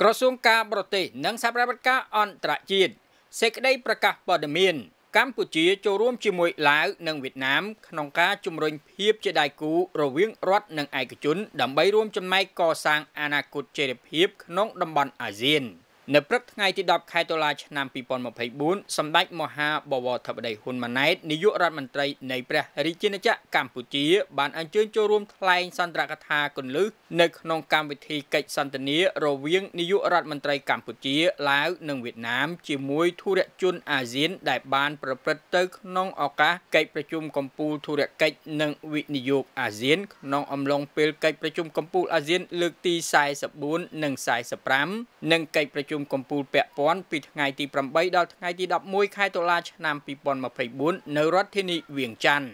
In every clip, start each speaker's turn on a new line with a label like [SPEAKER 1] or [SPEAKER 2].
[SPEAKER 1] ក្រសួងការបរទេសនិងសហប្រតិបត្តិការអន្តរជាតិសេចក្តីប្រកាសព័ត៌មានកម្ពុជាចូលរួមជាមួយឡាវនិងវៀតណាមក្នុងការជំរុញភាពជាដៃគូរវាងរដ្ឋនិងឯកជនដើម្បីរួមចំណែកកសាងអនាគតជារាភាពក្នុងតំបន់អាស៊ាន។នៅព្រឹកថ្ងៃទី10ខែតុលាឆ្នាំ2024សម្ដេចមហាបវរធិបតីហ៊ុនម៉ាណែតនាយករដ្ឋមន្ត្រីនៃព្រះរាជាណាចក្រកម្ពុជាបានអញ្ជើញចូលរួមថ្លែងសន្ទរកថាគន្លឹះនៅក្នុងកម្មវិធីកិច្ចសន្ទនារវាងនាយករដ្ឋមន្ត្រីកម្ពុជាឡាវនិងវៀតណាមជាមួយធុរជនអាស៊ាន ដែលបាន ប្រព្រឹត្តទៅក្នុងឱកាសកិច្ចប្រជុំកម្ពុជាធុរកិច្ចនិងវិនិយោគអាស៊ានក្នុងអំឡុងពេលកិច្ចប្រជុំកម្ពុជាអាស៊ាន លើកទី44និង45និងកិច្ចប្រជុំជុំកំពូលពាក់ព័ន្ធពីថ្ងៃទី8ដល់ថ្ងៃទី11ខែតុលាឆ្នាំ2024នៅរដ្ឋធានីវៀងច័ន្ទ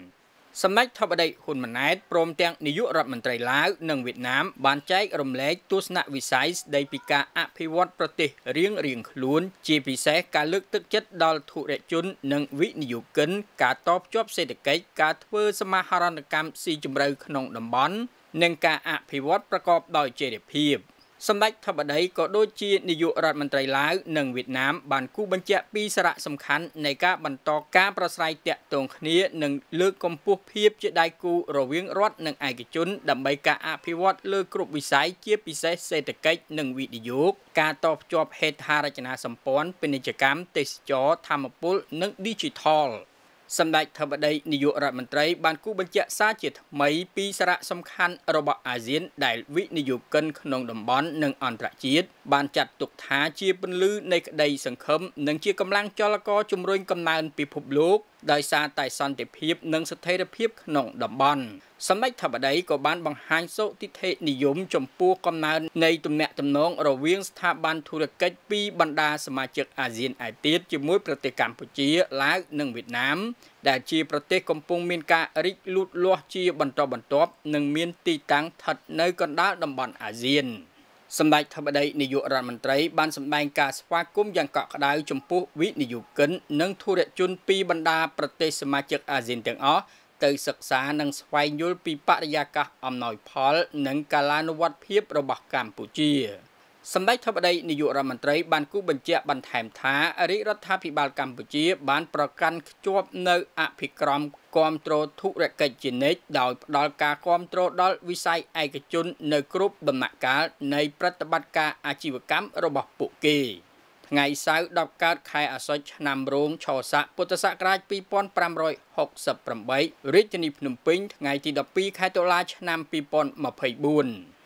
[SPEAKER 1] សម្ដេចធិបតីហ៊ុនម៉ាណែតព្រមទាំងនាយករដ្ឋមន្ត្រីឡាវនិងវៀតណាម បានចែករំលែកទស្សនវិស័យស្ដីពីការអភិវឌ្ឍប្រទេសរៀងរៀងខ្លួនជាពិសេសការលើកទឹកចិត្តដល់ធុរជន និងវិនិយោគិនការតបជាប់សេដ្ឋកិច្ចការធ្វើសមាហរណកម្មស៊ីជម្រៅក្នុងតំបន់និងការអភិវឌ្ឍប្រកបដោយចីរភាព។សម្ដេចថបដីក៏ដូចជានាយករដ្ឋមន្ត្រីឡាវនិងវៀតណាម បានគូបញ្ជាក់ពីសារៈសំខាន់នៃការបន្តការប្រស្រ័យទាក់ទងគ្នានិងលើកកម្ពស់ភាពជាដៃគូរវាងរដ្ឋនិងឯកជនដើម្បីការអភិវឌ្ឍលើគ្រប់វិស័យជាពិសេសសេដ្ឋកិច្ចនិងវិនិយោគការតភ្ជាប់ហេដ្ឋារចនាសម្ព័ន្ធពាណិជ្ជកម្មទេសចរធម្មពលនិង Digital សម្ដេចធម្មដីនាយករដ្ឋមន្ត្រីបានគូបញ្ជាក់សារជាថ្មីពីសារៈសំខាន់របស់អាស៊ានដែលវិនិយោគិនក្នុងតំបន់និងអន្តរជាតិបានចាត់ទុកថាជាពន្លឺនៃក្តីសង្ឃឹមនិងជាកម្លាំងចលករជំរុញកំណើនពិភពលោកដោយសារតែសន្តិភាពនិងស្ថិរភាពក្នុងតំបន់ សម្ដេចថាបតីក៏បានបង្ហាញសុទិដ្ឋិនិយមចំពោះកំណើននៃទំនាក់ទំនងរវាងស្ថាប័នធុរកិច្ចពីបណ្ដាសមាជិកអាស៊ានឯទៀតជាមួយប្រទេសកម្ពុជាឡាវនិងវៀតណាមដែលជាប្រទេសកំពុងមានការរីកលូតលាស់ជាបន្តបន្ទាប់និងមានទីតាំងស្ថិតនៅកណ្ដាលតំបន់អាស៊ាន។សម្ដេចធិបតីនាយករដ្ឋមន្ត្រីបានសម្ដែងការស្វាគមន៍យ៉ាងកក់ក្ដៅចំពោះវិនិយោគិននិងធុរជនពីបណ្ដាប្រទេសសមាជិកអាស៊ានទាំងអស់ទៅសិក្សានិងស្វែងយល់ពីបរិយាកាសអំណោយផលនិងកាលានុវត្តភាពរបស់កម្ពុជា។សម្ដេចធិបតីនាយករដ្ឋមន្ត្រីបានគូបញ្ជាក់បន្ថែមថារាជរដ្ឋាភិបាលកម្ពុជា បាន ប្រកាន់ខ្ជាប់នៅអភិក្រមគ្រប់គ្រងធុរកិច្ចជានិច្ចដោយផ្ដល់ការគ្រប់គ្រងដល់វិស័យឯកជននៅគ្រប់ដំណាក់កាលនៃ ប្រតិបត្តិការអាជីវកម្មរបស់ពួកគេថ្ងៃសៅរ៍10កើតខែអាសត់ឆ្នាំរោងឆស័កពុទ្ធសករាជ2568រាជធានីភ្នំពេញថ្ងៃទី12ខែតុលាឆ្នាំ2024